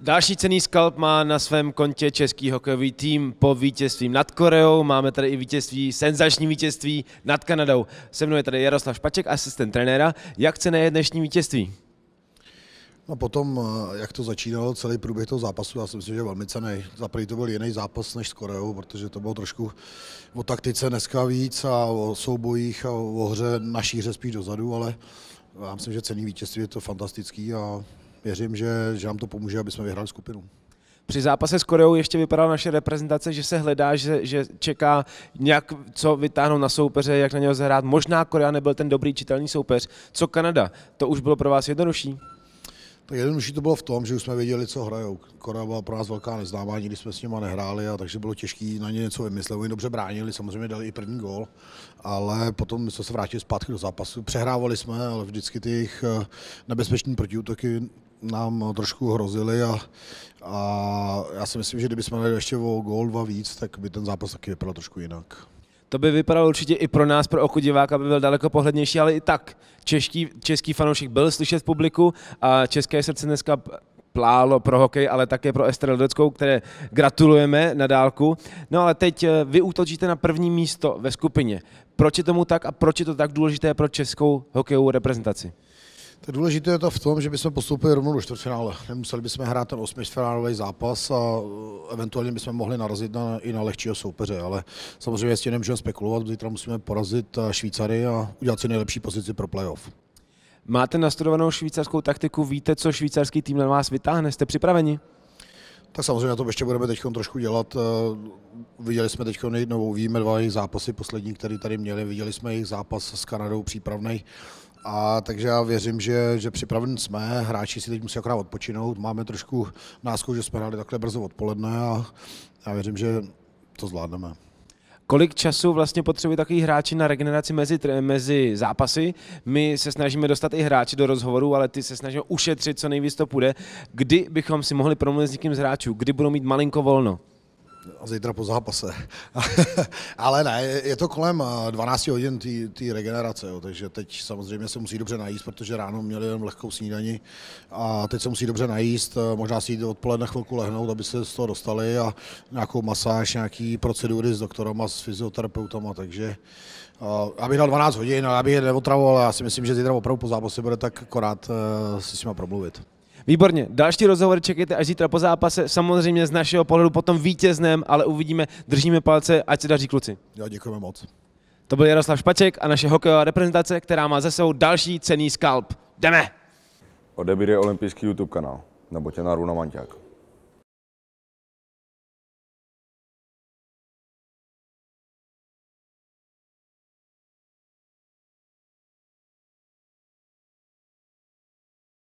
Další cený skalp má na svém kontě český hokejový tým po vítězství nad Koreou. Máme tady i vítězství, senzační vítězství nad Kanadou. Se mnou je tady Jaroslav Špaček, asistent trenéra. Jak cené je dnešní vítězství? No potom, eh, jak to začínalo, celý průběh toho zápasu, já si myslím, že velmi cený. Za prvý to byl jiný zápas než s Koreou, protože to bylo trošku o taktice dneska víc a o soubojích a o hře, naší hře spíš dozadu, ale já myslím, že cený vítězství je to fantastický a věřím, že, že nám to pomůže, aby jsme vyhráli skupinu. Při zápase s Koreou ještě vypadala naše reprezentace, že se hledá, že, že čeká nějak, co vytáhnout na soupeře, jak na něho zahrát. Možná Korea nebyl ten dobrý čitelný soupeř. Co Kanada? To už bylo pro vás jednodušší? Tak jednodušší to bylo v tom, že už jsme věděli, co hrajou. Korea byla pro nás velká neznámá, nikdy jsme s nimi nehráli, a takže bylo těžké na ně něco vymyslet. Oni dobře bránili, samozřejmě dali i první gól, ale potom jsme se vrátili zpátky do zápasu. Přehrávali jsme, ale vždycky ty jejich eh, nebezpeční protiútoky nám eh, trošku hrozily a, a já si myslím, že kdybychom měli ještě o gól dva víc, tak by ten zápas taky vypadal trošku jinak. To by vypadalo určitě i pro nás, pro oku diváka, aby byl daleko pohlednější, ale i tak. český český fanoušek byl slyšet v publiku a české srdce dneska plálo pro hokej, ale také pro Ester Ledeckou, které gratulujeme na dálku. No ale teď eh, vy útočíte na první místo ve skupině. Proč je tomu tak a proč je to tak důležité pro českou hokejovou reprezentaci? Tak důležité je to v tom, že bychom postoupili rovnou do čtvrtfinále. Nemuseli bychom hrát ten osmičtfinálový zápas a eventuálně bychom mohli narazit na, i na lehčího soupeře, ale samozřejmě s tím nemůžeme spekulovat, zítra musíme porazit eh, Švýcary a udělat si nejlepší pozici pro playoff. Máte nastudovanou švýcarskou taktiku, víte, co švýcarský tým na vás vytáhne, jste připraveni? Tak samozřejmě to ještě budeme teď trošku dělat. Eh, viděli jsme teď novou, víme dva jejich zápasy poslední, které tady měli. Viděli jsme jejich zápas s Kanadou přípravný. A takže já věřím, že, že připraveni jsme, hráči si teď musí akorát odpočinout, máme trošku násku, že jsme hráli takhle brzo odpoledne a já věřím, že to zvládneme. Kolik času vlastně potřebují takový hráči na regeneraci mezi, mezi zápasy? My se snažíme dostat i hráči do rozhovoru, ale ty se snažíme ušetřit, co nejvíc to půjde. Kdy bychom si mohli promluvit s někým z hráčů? Kdy budou mít malinko volno? a zítra po zápase. Ale ne, je to kolem 12 eh, hodin té regenerace, jo, takže teď samozřejmě se musí dobře najíst, protože ráno měli jen lehkou snídani a teď se musí dobře najíst, eh, možná si jít odpoledne chvilku lehnout, aby se z toho dostali a nějakou masáž, nějaký procedury s doktorama, s fyzioterapeutama, takže eh, aby dal 12 hodin, aby je neotravoval, já si myslím, že zítra opravdu po zápase bude tak akorát si s nima promluvit. Výborně, další rozhovor čekejte až zítra po zápase, samozřejmě z našeho pohledu potom vítězném, ale uvidíme, držíme palce, ať se daří kluci. Já děkujeme moc. To byl Jaroslav Špaček a naše hokejová reprezentace, která má za sebou další cený skalp. Jdeme! Odebírej olympijský YouTube kanál, nebo tě na Runa manťák.